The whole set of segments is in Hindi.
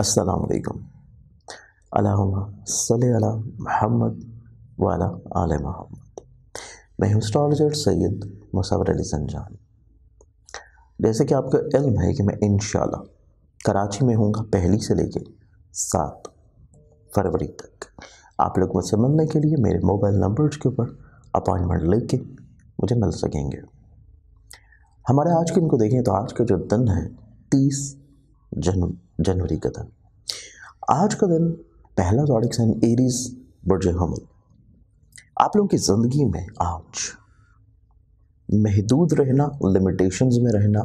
असलकम सल महमद वाला आल महमद मैं हूँ स्ट्रॉलॉजर सैयद मसवर अली संजान जैसे कि आपका इल्म है कि मैं इन कराची में हूँगा पहली से लेके सात फरवरी तक आप लोग मुझसे मिलने के लिए मेरे मोबाइल नंबर के ऊपर अपॉइंटमेंट लेके मुझे मिल सकेंगे हमारे आज के इनको देखें तो आज का जो दिन है तीस जन्म जनवरी का दिन आज का दिन पहला जॉडिक साइन एरीज बर्ज हमल आप लोगों की ज़िंदगी में आज महदूद रहना लिमिटेशंस में रहना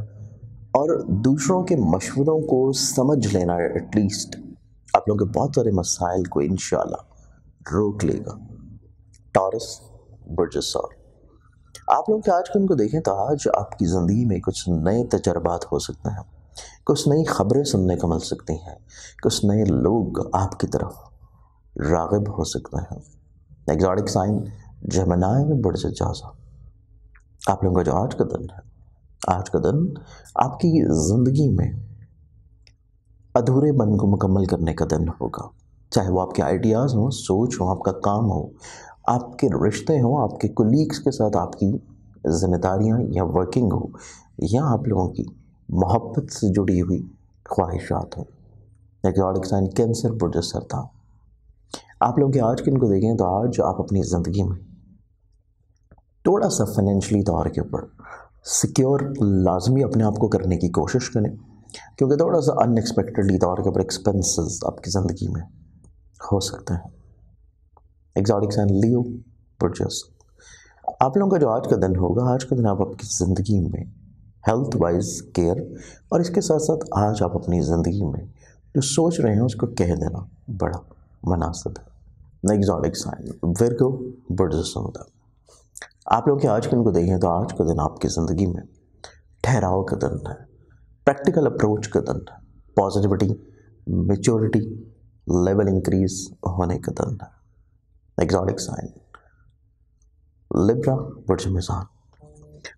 और दूसरों के मशवरों को समझ लेना एटलीस्ट आप लोगों के बहुत सारे मसाइल को इन रोक लेगा टॉरस बर्जसॉर आप लोग आज के उनको देखें तो आज आपकी ज़िंदगी में कुछ नए तजर्बात हो सकते हैं कुछ नई खबरें सुनने को मिल सकती हैं कुछ नए लोग आपकी तरफ रागब हो सकते हैं एग्जॉटिक साइन जमनाए बुढ़ जाजा आप लोगों का जो आज का दिन है आज का दिन आपकी ज़िंदगी में अधूरे बन को मुकम्मल करने का दिन होगा चाहे वो आपके आइडियाज़ हों सोच हो आपका काम हो आपके रिश्ते हों आपके कोलीग्स के साथ आपकी जिम्मेदारियाँ या वर्किंग हो या आप लोगों की मोहब्बत से जुड़ी हुई ख्वाहिशात हों एग्जॉटिक साइन कैंसर प्रोड्यूसर था आप लोग के आज के इनको देखें तो आज आप अपनी ज़िंदगी में थोड़ा सा फाइनेंशली तौर के ऊपर सिक्योर लाजमी अपने आप को करने की कोशिश करें क्योंकि थोड़ा सा अनएक्सपेक्टेडली तौर के ऊपर एक्सपेंसेस आपकी ज़िंदगी में हो सकते हैं एग्जॉटिक साइन लियो प्रोड्यूस आप लोगों का जो आज का दिन होगा आज का दिन आप आपकी ज़िंदगी में हेल्थ वाइज केयर और इसके साथ साथ आज आप अपनी ज़िंदगी में जो सोच रहे हैं उसको कह देना बड़ा मुनासिब है एग्जॉटिक साइन वर्गो बुर्ज सुनता आप लोग के आज के दिन को देखें तो आज का दिन आपकी ज़िंदगी में ठहराव का दिन है प्रैक्टिकल अप्रोच का दिन है पॉजिटिविटी मेच्योरिटी लेवल इंक्रीज होने का दिन है एग्जॉटिक साइन लिब्रा वर्ज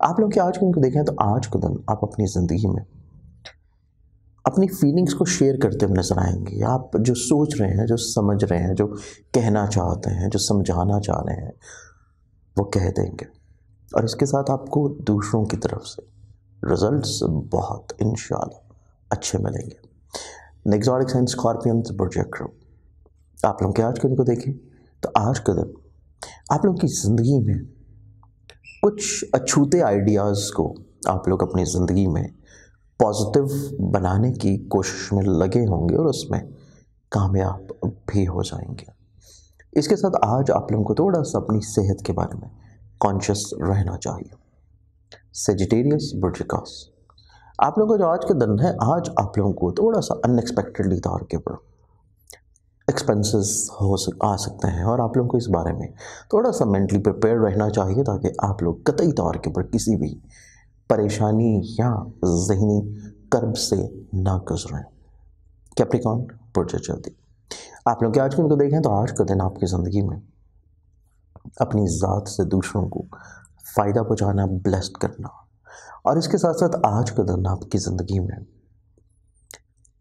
आप लोग के आज को देखें तो आज को दिन आप अपनी ज़िंदगी में अपनी फीलिंग्स को शेयर करते हुए नज़र आएंगे आप जो सोच रहे हैं जो समझ रहे हैं जो कहना चाहते हैं जो समझाना चाह रहे हैं वो कह देंगे और इसके साथ आपको दूसरों की तरफ से रिजल्ट्स बहुत इन अच्छे मिलेंगे नेक्जॉटिक साइंस स्कॉर्पियन प्रोजेक्ट आप लोग के आज के दिन को देखें तो आज का दिन आप लोग की ज़िंदगी में कुछ अछूते आइडियाज़ को आप लोग अपनी ज़िंदगी में पॉजिटिव बनाने की कोशिश में लगे होंगे और उसमें कामयाब भी हो जाएंगे इसके साथ आज आप लोगों को थोड़ा सा अपनी सेहत के बारे में कॉन्शियस रहना चाहिए सेजिटेरियस ब्रिकॉस आप लोगों का जो आज का दिन है आज आप लोगों को थोड़ा सा अनएक्सपेक्टेडली तौर के ऊपर एक्सपेंसेस हो सक आ सकते हैं और आप लोग को इस बारे में थोड़ा सा मेंटली प्रिपेयर रहना चाहिए ताकि आप लोग कतई तौर के ऊपर किसी भी परेशानी या जहनी कर्ब से ना गुजरें कैप्रिकॉन पुरजा जल्दी आप लोग के आज के दिन को देखें तो आज का दिन आपकी ज़िंदगी में अपनी ज़ात से दूसरों को फ़ायदा पहुँचाना ब्लेस्ड करना और इसके साथ साथ आज का दिन आपकी ज़िंदगी में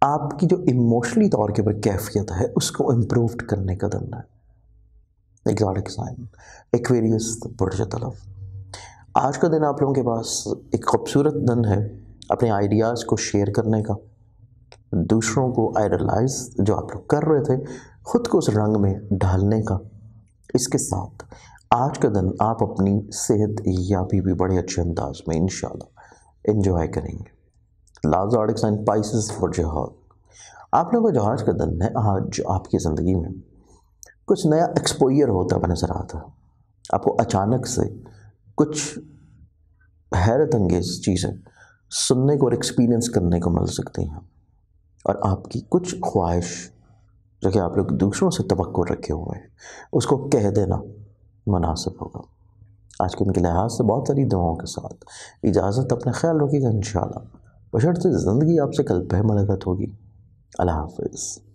आपकी जो इमोशनली तौर के ऊपर कैफियत है उसको इम्प्रूव करने का धंधा है एग्जॉटिक साइन एक्वेरियस बुरज तलब आज का दिन आप लोगों के पास एक खूबसूरत दिन है अपने आइडियाज़ को शेयर करने का दूसरों को आइडलाइज जो आप लोग कर रहे थे खुद को उस रंग में ढालने का इसके साथ आज का दिन आप अपनी सेहत या भी बड़े अच्छे अंदाज में इन इन्जॉय करेंगे लाज ऑर्डिक्स एंड पाइसिस फॉर जहाज आप लोगों को जहाज का दिन है आज आपकी ज़िंदगी में कुछ नया एक्सपोयर होता हुआ नज़र आता है आपको अचानक से कुछ हैरत अंगेज चीज़ें सुनने को और एक्सपीरियंस करने को मिल सकती हैं और आपकी कुछ ख्वाहिश जो कि आप लोग दूसरों से तो रखे हुए हैं उसको कह देना मुनासिब होगा आज के इनके लिहाज से बहुत सारी दुआओं के साथ इजाज़त अपने ख्याल रखिएगा इन शाला बशर्त ज़िंदगी आपसे कल पह मुलाकात होगी अल्लाह हाफिज़